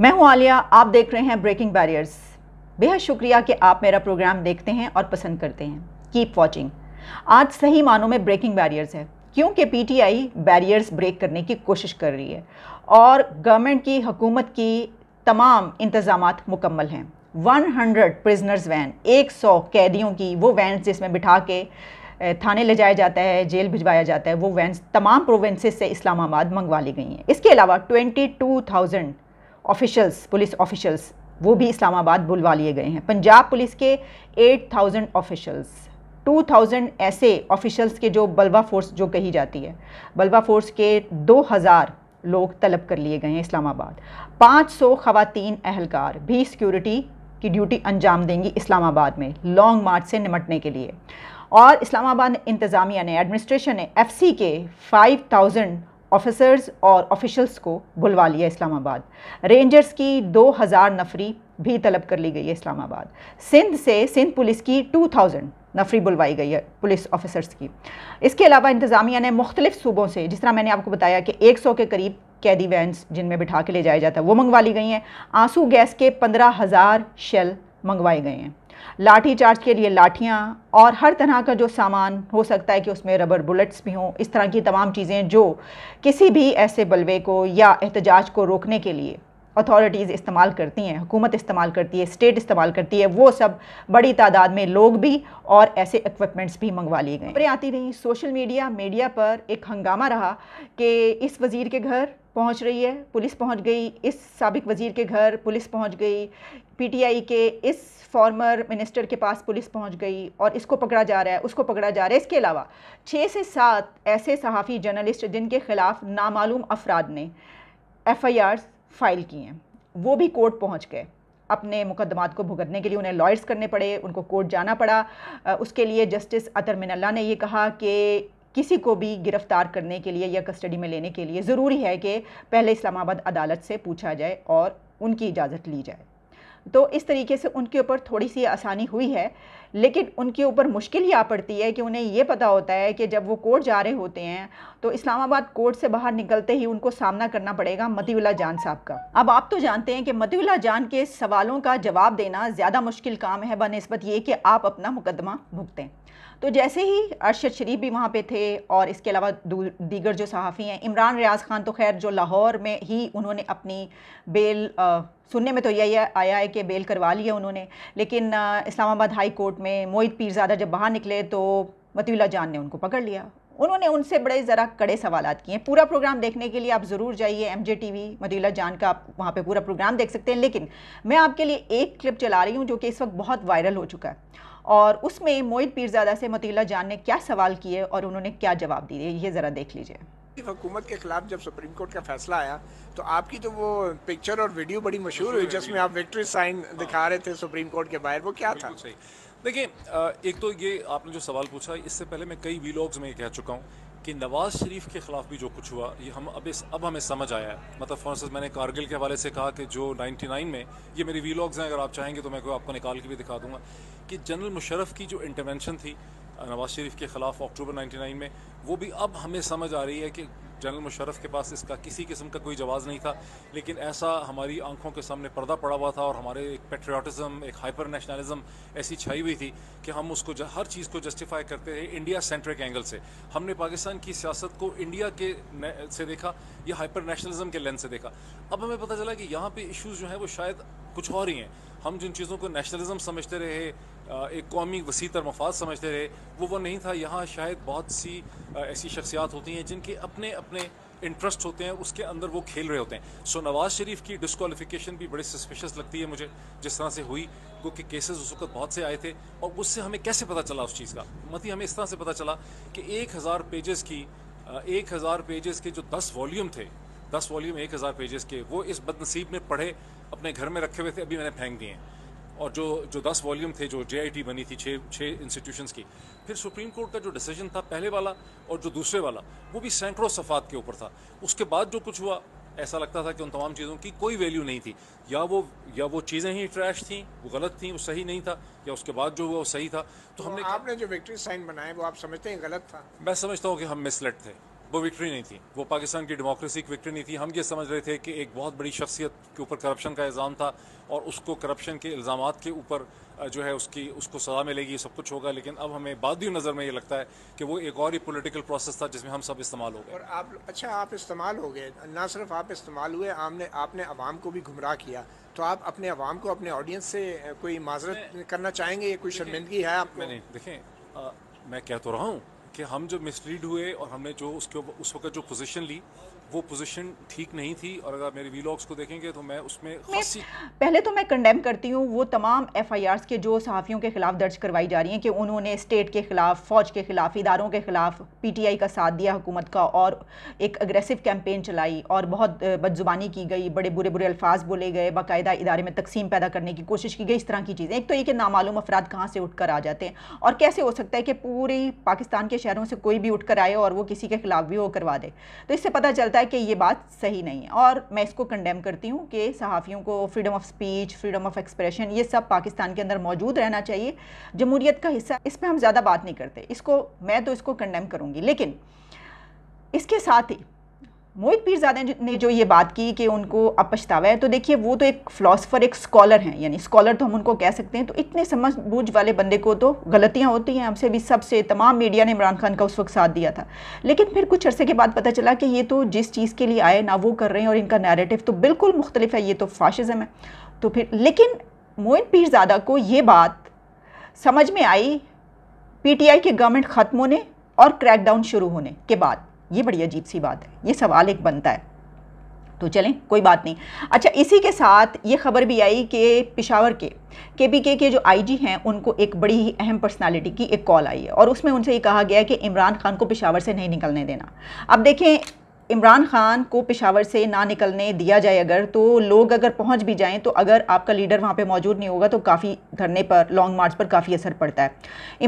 मैं हूं आलिया आप देख रहे हैं ब्रेकिंग बैरियर्स बेहद शुक्रिया कि आप मेरा प्रोग्राम देखते हैं और पसंद करते हैं कीप वॉचिंग आज सही मानों में ब्रेकिंग बैरियर्स है क्योंकि पीटीआई बैरियर्स ब्रेक करने की कोशिश कर रही है और गवर्नमेंट की हुकूमत की तमाम इंतजाम मुकम्मल हैं 100 प्रिजनर्स वैन 100 कैदियों की वो वैन जिसमें बिठा के थाने ले जाया जाता है जेल भिजवाया जाता है वो वैन तमाम प्रोविंसेस से इस्लामाबाद मंगवा ली गई हैं इसके अलावा 22,000 ऑफिशल्स पुलिस ऑफिशल्स वो भी इस्लामाबाद बुलवा लिए गए हैं पंजाब पुलिस के 8000 ऑफिशल्स 2000 ऐसे ऑफिशल्स के जो बलवा फोर्स जो कही जाती है बलवा फोर्स के 2000 लोग तलब कर लिए गए हैं इस्लामाबाद 500 सौ ख़वातीन अहलकार भी सिक्योरिटी की ड्यूटी अंजाम देंगी इस्लामाबाद में लॉन्ग मार्च से निमटने के लिए और इस्लामाबाद इंतज़ामिया ने एडमिनिस्ट्रेशन ने एफ के फाइव ऑफिसर्स और ऑफिशल्स को बुलवा लिया इस्लामाबाद रेंजर्स की 2000 नफरी भी तलब कर ली गई है इस्लामाबाद सिंध से सिंध पुलिस की 2000 नफरी बुलवाई गई है पुलिस ऑफिसर्स की इसके अलावा इंतज़ामिया ने मुख्तलिफ सूबों से जिस तरह मैंने आपको बताया कि 100 के करीब कैदी वैन जिनमें बिठा के ले जाया जाता है वो मंगवा ली गई हैं आंसू गैस के पंद्रह हज़ार शेल मंगवाए गए हैं लाठी चार्ज के लिए लाठियाँ और हर तरह का जो सामान हो सकता है कि उसमें रबर बुलेट्स भी हों इस तरह की तमाम चीज़ें जो किसी भी ऐसे बलबे को या एहतजाज को रोकने के लिए अथॉरिटीज़ इस्तेमाल करती हैं हुकूमत इस्तेमाल करती है स्टेट इस्तेमाल करती है वो सब बड़ी तादाद में लोग भी और ऐसे इक्विपमेंट्स भी मंगवा लिए गए खबरें आती रहीं सोशल मीडिया मीडिया पर एक हंगामा रहा कि इस वज़ीर के घर पहुंच रही है पुलिस पहुंच गई इस सबक वज़ीर के घर पुलिस पहुंच गई पीटीआई के इस फॉर्मर मिनिस्टर के पास पुलिस पहुंच गई और इसको पकड़ा जा रहा है उसको पकड़ा जा रहा है इसके अलावा छः से सात ऐसे सहाफ़ी जर्नलिस्ट जिनके ख़िलाफ़ नामालूम अफराद ने एफ़ आई फ़ाइल किए हैं वो भी कोर्ट पहुंच गए अपने मुकदमात को भुगतने के लिए उन्हें लॉयर्स करने पड़े उनको कोर्ट जाना पड़ा उसके लिए जस्टिस अतर मिनल्ला ने ये कहा कि किसी को भी गिरफ़्तार करने के लिए या कस्टडी में लेने के लिए ज़रूरी है कि पहले इस्लामाबाद अदालत से पूछा जाए और उनकी इजाज़त ली जाए तो इस तरीके से उनके ऊपर थोड़ी सी आसानी हुई है लेकिन उनके ऊपर मुश्किल ही आ पड़ती है कि उन्हें ये पता होता है कि जब वो कोर्ट जा रहे होते हैं तो इस्लामाबाद कोर्ट से बाहर निकलते ही उनको सामना करना पड़ेगा मतीउल्ला जान साहब का अब आप तो जानते हैं कि मतीउल्ला जान के सवालों का जवाब देना ज़्यादा मुश्किल काम है बनस्बत ये कि आप अपना मुकदमा भुगतें तो जैसे ही अरशद शरीफ भी वहाँ पे थे और इसके अलावा दीगर जो सहाफ़ी हैं इमरान रियाज ख़ान तो खैर जो लाहौर में ही उन्होंने अपनी बेल आ, सुनने में तो यही आया है कि बेल करवा लिया उन्होंने लेकिन आ, इस्लामाबाद हाई कोर्ट में मोहित पीरजादा जब बाहर निकले तो मतवीला जान ने उनको पकड़ लिया उन्होंने उनसे बड़े ज़रा कड़े सवाल किए पूरा प्रोग्राम देखने के लिए आप ज़रूर जाइए एम जे टी वी मदीला जान का आप वहाँ पर पूरा प्रोग्राम देख सकते हैं लेकिन मैं आपके लिए एक क्लिप चला रही हूँ जो कि इस वक्त बहुत वायरल हो चुका है और उसमें मोहित पीरजादा से मतीला जान ने क्या सवाल किए और उन्होंने क्या जवाब दिए ये ज़रा देख लीजिए हुकूमत के खिलाफ जब सुप्रीम कोर्ट का फैसला आया तो आपकी तो वो पिक्चर और वीडियो बड़ी मशहूर हुई जिसमें आप विक्ट्री साइन दिखा रहे थे सुप्रीम कोर्ट के बाहर वो क्या था देखिए एक तो ये आपने जो सवाल पूछा इससे पहले मैं कई वीलॉग्स में ये कह चुका हूँ कि नवाज़ शरीफ के ख़िलाफ़ भी जो कुछ हुआ ये हम अब इस अब हमें समझ आया है मतलब फॉर इंस्टेंस मैंने कारगिल के हवाले से कहा कि जो 99 में ये मेरी वीलॉग्स हैं अगर आप चाहेंगे तो मैं कोई आपको निकाल के भी दिखा दूंगा कि जनरल मुशरफ की जो इंटरवेंशन थी नवाज़ शरीफ के ख़िलाफ़ अक्टूबर 99 में वो भी अब हमें समझ आ रही है कि जनरल मुशरफ के पास इसका किसी किस्म का कोई जवाब नहीं था लेकिन ऐसा हमारी आंखों के सामने पर्दा पड़ा हुआ था और हमारे एक पेट्रियाटिज़म एक हाइपर नेशनलिज़म ऐसी छाई हुई थी कि हम उसको हर चीज़ को जस्टिफाई करते थे इंडिया सेंट्रिक एंगल से हमने पाकिस्तान की सियासत को इंडिया के से देखा या हाइपर नेशनलिज़म के लेंस से देखा अब हमें पता चला कि यहाँ पर इशूज़ जो हैं वो शायद कुछ और ही हैं हम जिन चीज़ों को नेशनलिज्म समझते रहे एक कौमी वसी तर मफाद समझते रहे वो वो नहीं था यहाँ शायद बहुत सी ऐसी शख्सियात होती हैं जिनके अपने अपने इंटरेस्ट होते हैं उसके अंदर वो खेल रहे होते हैं सो नवाज़ शरीफ की डिसकॉलीफिकेशन भी बड़ी सस्पिशस लगती है मुझे जिस तरह से हुई क्योंकि केसेस उस वक्त बहुत से आए थे और उससे हमें कैसे पता चला उस चीज़ का मती मतलब हमें इस तरह से पता चला कि एक हज़ार पेजेस की एक हज़ार पेजेस के जो दस वॉल्यूम थे दस वॉल्यूम एक हज़ार पेजेस के वो इस बदनसीब में पढ़े अपने घर में रखे हुए थे अभी मैंने फेंक दिए हैं और जो जो दस वॉल्यूम थे जो जे बनी थी छः छः इंस्टीट्यूशंस की फिर सुप्रीम कोर्ट का जो डिसीजन था पहले वाला और जो दूसरे वाला वो भी सैकड़ों सफ़ात के ऊपर था उसके बाद जो कुछ हुआ ऐसा लगता था कि उन तमाम चीज़ों की कोई वैल्यू नहीं थी या वो या वो चीज़ें ही ट्रैश थी वो गलत थी वो सही नहीं था या उसके बाद जो हुआ वो सही था तो, तो हमने आपने जो विक्ट्री साइन बनाए वो आप समझते हैं गलत था मैं समझता हूँ कि हम मिसलेट थे वो विक्ट्री नहीं थी वो पाकिस्तान की डेमोक्रेसी की विक्ट्री नहीं थी हम ये समझ रहे थे कि एक बहुत बड़ी शख्सियत के ऊपर करप्शन का इल्ज़ाम था और उसको करप्शन के इल्ज़ाम के ऊपर जो है उसकी उसको सज़ा मिलेगी सब कुछ होगा लेकिन अब हमें बादी नज़र में ये लगता है कि वो एक और ही पोलिटिकल प्रोसेस था जिसमें हम सब इस्तेमाल हो गए और आप अच्छा आप इस्तेमाल हो गए ना सिर्फ आप इस्तेमाल हुए आपने आपने आवाम को भी गुमराह किया तो आप अपने आवाम को अपने ऑडियंस से कोई माजरत करना चाहेंगे या कोई शर्मिंदगी है आप मैंने देखें मैं कह तो रहा हूँ कि हम जो मिसलीड हुए और हमने जो उसके उस वक्त जो पोजीशन ली वो पोजीशन ठीक नहीं थी और अगर मेरे वीलॉग्स को देखेंगे तो मैं उसमें खासी पहले तो मैं कंडेम करती हूँ वो तमाम एफ आई आर्स के जो सहाफ़ियों के ख़िलाफ़ दर्ज करवाई जा रही हैं कि उन्होंने स्टेट के ख़िलाफ़ फ़ौज के ख़िलाफ़ इदारों के ख़िलाफ़ पी टी आई का साथ दिया हुकूमत का और एक अग्रेसिव कैंपेन चलाई और बहुत बदजुबानी की गई बड़े बुरे बुरे अल्फाज बोले गए बाकायदा इदारे में तकसीम पैदा करने की कोशिश की गई इस तरह की चीज़ें एक तो ये कि नामालूम अफराद कहाँ से उठ कर आ जाते हैं और कैसे हो सकता है कि पूरी पाकिस्तान के शहरों से कोई भी उठकर आए और वो किसी के ख़िलाफ़ भी वो करवा दे तो इससे पता चलता है कि ये बात सही नहीं है और मैं इसको कंडेम करती हूँ कि सहाफ़ियों को freedom of speech freedom of expression ये सब पाकिस्तान के अंदर मौजूद रहना चाहिए जमहूरीत का हिस्सा इस पर हम ज़्यादा बात नहीं करते इसको मैं तो इसको कंडेम करूँगी लेकिन इसके साथ ही मोहित पीरजादे ने जो ये बात की कि उनको अब पछतावा है तो देखिए वो तो एक फ़िलासफ़र एक स्कॉलर हैं यानी स्कॉलर तो हम उनको कह सकते हैं तो इतने समझ बूझ वाले बंदे को तो गलतियां होती हैं हमसे भी सबसे तमाम मीडिया ने इमरान खान का उस वक्त साथ दिया था लेकिन फिर कुछ अरसे के बाद पता चला कि ये तो जिस चीज़ के लिए आए ना वो कर रहे हैं और इनका नैरेटिव तो बिल्कुल मुख्तलिफ है ये तो फाशिज़म है तो फिर लेकिन मोइन पीरजादा को ये बात समझ में आई आई के गवर्नमेंट ख़त्म होने और क्रैकडाउन शुरू होने के बाद ये बड़ी अजीब सी बात है ये सवाल एक बनता है तो चलें कोई बात नहीं अच्छा इसी के साथ ये खबर भी आई कि पिशावर के पी के जो आईजी हैं उनको एक बड़ी ही अहम पर्सनालिटी की एक कॉल आई है और उसमें उनसे ये कहा गया है कि इमरान खान को पिशावर से नहीं निकलने देना अब देखें इमरान खान को पेशावर से ना निकलने दिया जाए अगर तो लोग अगर पहुंच भी जाएं तो अगर आपका लीडर वहां पे मौजूद नहीं होगा तो काफ़ी धरने पर लॉन्ग मार्च पर काफ़ी असर पड़ता है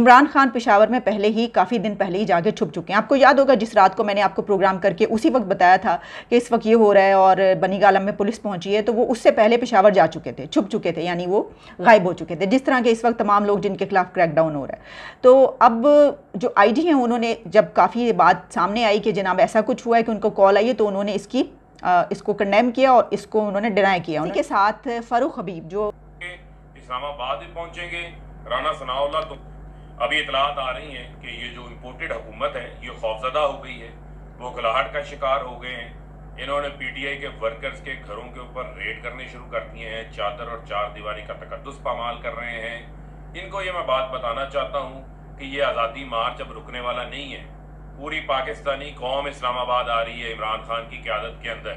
इमरान खान पेशावर में पहले ही काफ़ी दिन पहले ही जाके छुप चुके हैं आपको याद होगा जिस रात को मैंने आपको प्रोग्राम करके उसी वक्त बताया था कि इस वक्त ये हो रहा है और बनी गालम में पुलिस पहुँची है तो वो उससे पहले पेशावर जा चुके थे छुप चुके थे यानी वो गायब हो चुके थे जिस तरह के इस वक्त तमाम लोग जिनके खिलाफ क्रैकडाउन हो रहा है तो अब जो आई हैं उन्होंने जब काफ़ी बात सामने आई कि जनाब ऐसा कुछ हुआ है कि उनको को कॉल आई है तो उन्होंने इसकी आ, इसको कंडेम किया और इसको उन्होंने डिनाई किया उनके साथ फारूक हबीब जो इस्लामाबाद भी पहुंचेंगे राना सनाउल्ला तो अभी इतलात आ रही हैं कि ये जो इम्पोर्टेड हुकूमत है ये खौफजदा हो गई है वो गलाहट का शिकार हो गए हैं इन्होंने पीटीआई के वर्कर्स के घरों के ऊपर रेड करने शुरू कर दिए हैं चादर और चार दीवारी का तकदस पामाल कर रहे हैं इनको ये मैं बात बताना चाहता हूँ कि ये आज़ादी मार्च अब रुकने वाला नहीं है पूरी पाकिस्तानी कौम इस्लामाबाद आ रही है इमरान खान की क्यादत के अंदर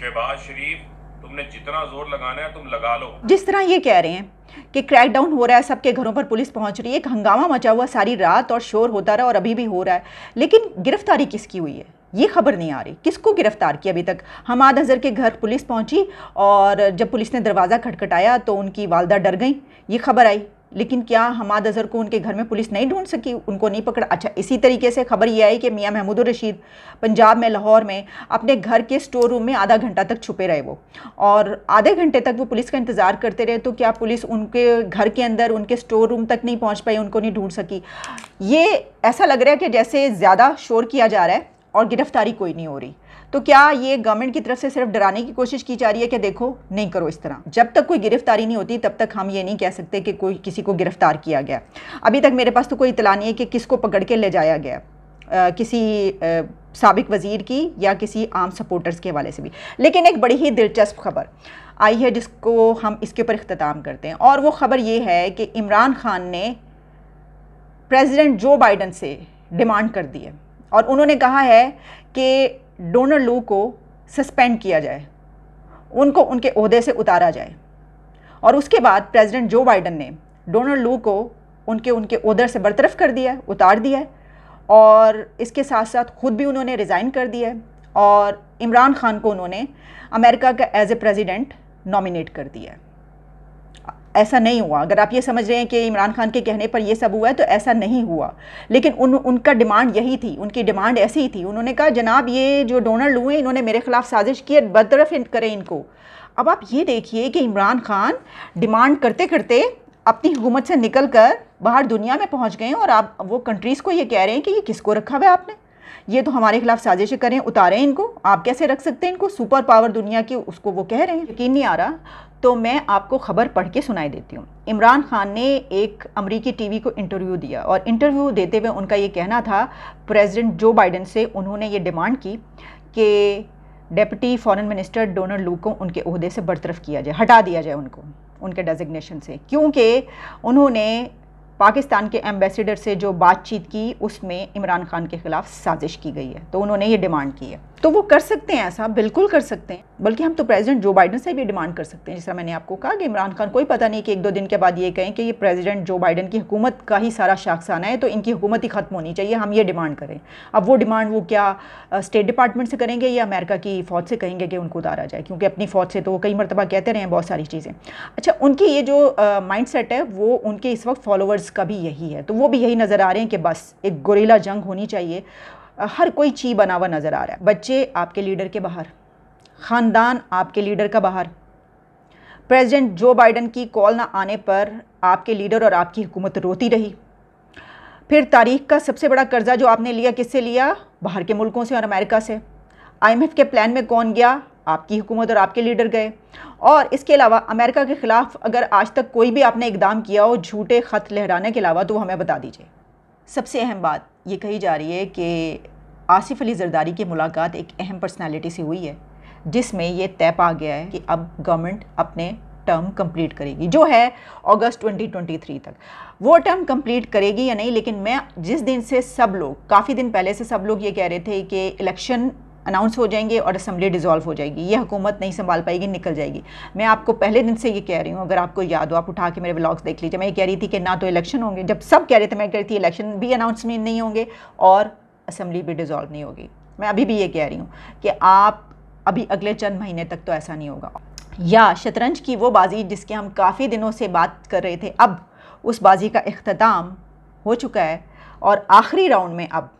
शहबाज शरीफ तुमने जितना जोर लगाना है तुम लगा लो जिस तरह ये कह रहे हैं कि क्रैकडाउन हो रहा है सबके घरों पर पुलिस पहुंच रही है एक हंगामा मचा हुआ सारी रात और शोर होता रहा और अभी भी हो रहा है लेकिन गिरफ्तारी किसकी हुई है ये खबर नहीं आ रही किसको गिरफ्तार किया अभी तक हमाद अजहर के घर पुलिस पहुंची और जब पुलिस ने दरवाज़ा खटखटाया तो उनकी वालदा डर गई ये खबर आई लेकिन क्या हमाद अज़हर को उनके घर में पुलिस नहीं ढूंढ सकी उनको नहीं पकड़ा अच्छा इसी तरीके से खबर यह आई कि मियाँ महमूद रशीद पंजाब में लाहौर में अपने घर के स्टोर रूम में आधा घंटा तक छुपे रहे वो और आधे घंटे तक वो पुलिस का इंतज़ार करते रहे तो क्या पुलिस उनके घर के अंदर उनके स्टोर रूम तक नहीं पहुँच पाई उनको नहीं ढूंढ सकी ये ऐसा लग रहा है कि जैसे ज़्यादा शोर किया जा रहा है और गिरफ़्तारी कोई नहीं हो रही तो क्या ये गवर्नमेंट की तरफ से सिर्फ डराने की कोशिश की जा रही है कि देखो नहीं करो इस तरह जब तक कोई गिरफ्तारी नहीं होती तब तक हम ये नहीं कह सकते कि कोई किसी को गिरफ्तार किया गया अभी तक मेरे पास तो कोई इतला नहीं है कि किसको पकड़ के ले जाया गया आ, किसी सबक वज़ीर की या किसी आम सपोर्टर्स के हवाले से भी लेकिन एक बड़ी ही दिलचस्प खबर आई है जिसको हम इसके ऊपर अख्ताम करते हैं और वो ख़बर ये है कि इमरान खान ने प्रेसिडेंट जो बाइडन से डिमांड कर दी है और उन्होंने कहा है कि डोनर लू को सस्पेंड किया जाए उनको उनके अहदे से उतारा जाए और उसके बाद प्रेसिडेंट जो बाइडन ने डोनर लू को उनके उनके उधर से बरतरफ कर दिया है उतार दिया और इसके साथ साथ ख़ुद भी उन्होंने रिज़ाइन कर दिया है और इमरान खान को उन्होंने अमेरिका का एज ए प्रेसिडेंट नॉमिनेट कर दिया है ऐसा नहीं हुआ अगर आप ये समझ रहे हैं कि इमरान खान के कहने पर यह सब हुआ है तो ऐसा नहीं हुआ लेकिन उन उनका डिमांड यही थी उनकी डिमांड ऐसी ही थी उन्होंने कहा जनाब ये जो डोनल्ड हुए इन्होंने मेरे खिलाफ साजिश की है बरतरफ करें इनको अब आप ये देखिए कि इमरान खान डिमांड करते करते अपनी हुकूमत से निकल कर बाहर दुनिया में पहुँच गए और आप वो कंट्रीज़ को ये कह रहे हैं कि ये किसको रखा हुआ है आपने ये तो हमारे खिलाफ साजिश करें उतारें इनको आप कैसे रख सकते हैं इनको सुपर पावर दुनिया की उसको वो कह रहे हैं यकीन नहीं आ रहा तो मैं आपको ख़बर पढ़ के सुनाई देती हूँ इमरान खान ने एक अमरीकी टीवी को इंटरव्यू दिया और इंटरव्यू देते हुए उनका ये कहना था प्रेसिडेंट जो बाइडन से उन्होंने ये डिमांड की कि डेप्टी फॉरेन मिनिस्टर डोनल्ड लू को उनके अहदे से बरतरफ किया जाए हटा दिया जाए उनको उनके डेजिग्नेशन से क्योंकि उन्होंने पाकिस्तान के एम्बेसडर से जो बातचीत की उसमें इमरान खान के ख़िलाफ़ साजिश की गई है तो उन्होंने ये डिमांड की है तो वो कर सकते हैं ऐसा बिल्कुल कर सकते हैं बल्कि हम तो प्रेसिडेंट जो बाइडन से भी डिमांड कर सकते हैं जैसा मैंने आपको कहा कि इमरान खान कोई पता नहीं कि एक दो दिन के बाद ये कहें कि ये प्रेसिडेंट जो बाइडन की हुकूमत का ही सारा शाखसाना है तो इनकी हुकूमत ही ख़त्म होनी चाहिए हम ये डिमांड करें अब वो डिमांड वो क्या स्टेट डिपार्टमेंट से करेंगे या अमेरिका की फ़ौज से कहेंगे कि उनको उतारा जाए क्योंकि अपनी फ़ौज से तो वो कई मरतबा कहते रहे हैं बहुत सारी चीज़ें अच्छा उनकी ये जो माइंड सेट है वो उनके इस वक्त फॉलोअर्स का भी यही है तो वो भी यही नज़र आ रहे हैं कि बस एक गोरीला जंग होनी चाहिए हर कोई ची बना हुआ नज़र आ रहा है बच्चे आपके लीडर के बाहर ख़ानदान आपके लीडर का बाहर प्रेसिडेंट जो बाइडन की कॉल ना आने पर आपके लीडर और आपकी हुकूमत रोती रही फिर तारीख का सबसे बड़ा कर्जा जो आपने लिया किससे लिया बाहर के मुल्कों से और अमेरिका से आईएमएफ के प्लान में कौन गया आपकी हुकूमत और आपके लीडर गए और इसके अलावा अमेरिका के ख़िलाफ़ अगर आज तक कोई भी आपने इकदाम किया हो झूठे ख़त लहराने के अलावा तो वो हमें बता दीजिए सबसे अहम बात ये कही जा रही है कि आसिफ अली जरदारी की मुलाकात एक अहम पर्सनैलिटी से हुई है जिसमें यह तय पा गया है कि अब गवर्नमेंट अपने टर्म कंप्लीट करेगी जो है अगस्त 2023 तक वो टर्म कंप्लीट करेगी या नहीं लेकिन मैं जिस दिन से सब लोग काफ़ी दिन पहले से सब लोग ये कह रहे थे कि इलेक्शन अनाउंस हो जाएंगे और असम्बली डिजॉल्व हो जाएगी ये हुकूमत नहीं संभाल पाएगी निकल जाएगी मैं आपको पहले दिन से ये कह रही हूँ अगर आपको याद हो आप उठा के मेरे ब्लॉग्स देख लीजिए मैं ये कह रही थी कि ना तो इलेक्शन होंगे जब सब कह रहे थे मैं कह रही थी इलेक्शन भी अनाउंसमेंट नहीं होंगे और असम्बली भी डिजॉल्व नहीं होगी मैं अभी भी ये कह रही हूँ कि आप अभी अगले चंद महीने तक तो ऐसा नहीं होगा या शतरंज की वो बाजी जिसके हम काफ़ी दिनों से बात कर रहे थे अब उस बाजी का अख्ताम हो चुका है और आखिरी राउंड में अब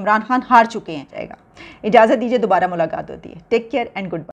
इमरान खान हार चुके हैं जाएगा इजाज़त दीजिए दोबारा मुलाकात होती है take care and good bye